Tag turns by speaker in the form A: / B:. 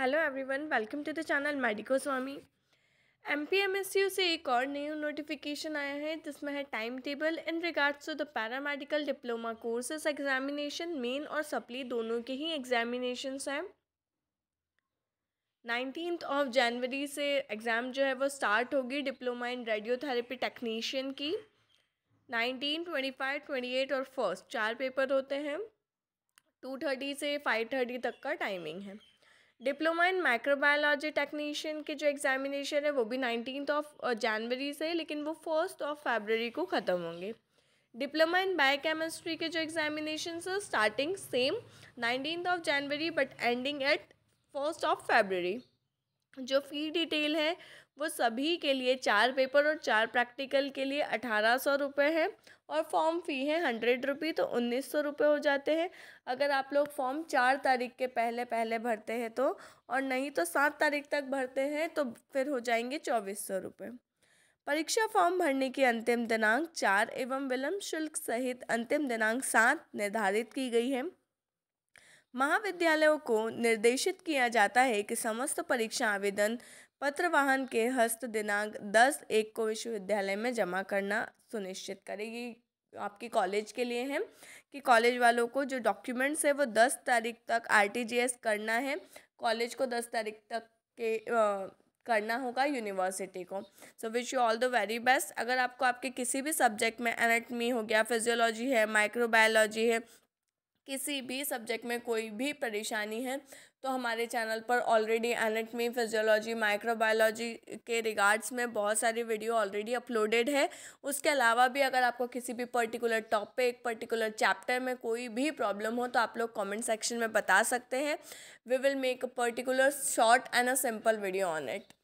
A: hello everyone welcome to the channel medico Swami M P M S U से एक और new notification आया है जिसमें है time table in regards to the paramedical diploma courses examination main और supply दोनों के ही एग्जामिनेशंस हैं नाइनटीन ऑफ जनवरी से एग्ज़ाम जो है वो स्टार्ट होगी डिप्लोमा इन रेडियोथेरेपी टेक्नीशियन की nineteen twenty five twenty eight और फर्स्ट चार पेपर होते हैं टू थर्टी से फाइव थर्टी तक का टाइमिंग है डिप्लोमा इन माइक्रोबायोलॉजी टेक्नीशियन के जो एग्जामिनेशन है वो भी नाइनटीन ऑफ जनवरी से लेकिन वो फर्स्ट ऑफ फेबररी को ख़त्म होंगे डिप्लोमा इन बायोकेमिस्ट्री के जो एग्जामिनेशन है starting same nineteen of January but ending eight first of February जो फ़ी डिटेल है वो सभी के लिए चार पेपर और चार प्रैक्टिकल के लिए अठारह सौ रुपये है और फॉर्म फ़ी है हंड्रेड रुपी तो उन्नीस सौ रुपये हो जाते हैं अगर आप लोग फॉर्म चार तारीख के पहले पहले भरते हैं तो और नहीं तो सात तारीख तक भरते हैं तो फिर हो जाएंगे चौबीस सौ रुपये परीक्षा फॉर्म भरने की अंतिम दिनांक चार एवं विलम्ब शुल्क सहित अंतिम दिनांक सात निर्धारित की गई है महाविद्यालयों को निर्देशित किया जाता है कि समस्त परीक्षा आवेदन पत्र वाहन के हस्त दिनांक दस एक को विश्वविद्यालय में जमा करना सुनिश्चित करेगी आपके कॉलेज के लिए है कि कॉलेज वालों को जो डॉक्यूमेंट्स है वो दस तारीख तक आरटीजीएस करना है कॉलेज को दस तारीख तक के आ, करना होगा यूनिवर्सिटी को so wish you all the very best अगर आपको आपके किसी भी सब्जेक्ट में एनाटमी हो गया फिजियोलॉजी है माइक्रोबायोलॉजी है किसी भी सब्जेक्ट में कोई भी परेशानी है तो हमारे चैनल पर ऑलरेडी एनेटमी फिजियोलॉजी माइक्रोबायोलॉजी के रिगार्ड्स में बहुत सारी वीडियो ऑलरेडी अपलोडेड है उसके अलावा भी अगर आपको किसी भी पर्टिकुलर टॉपिक पर्टिकुलर चैप्टर में कोई भी प्रॉब्लम हो तो आप लोग कमेंट सेक्शन में बता सकते हैं we will make a particular short and a simple video on it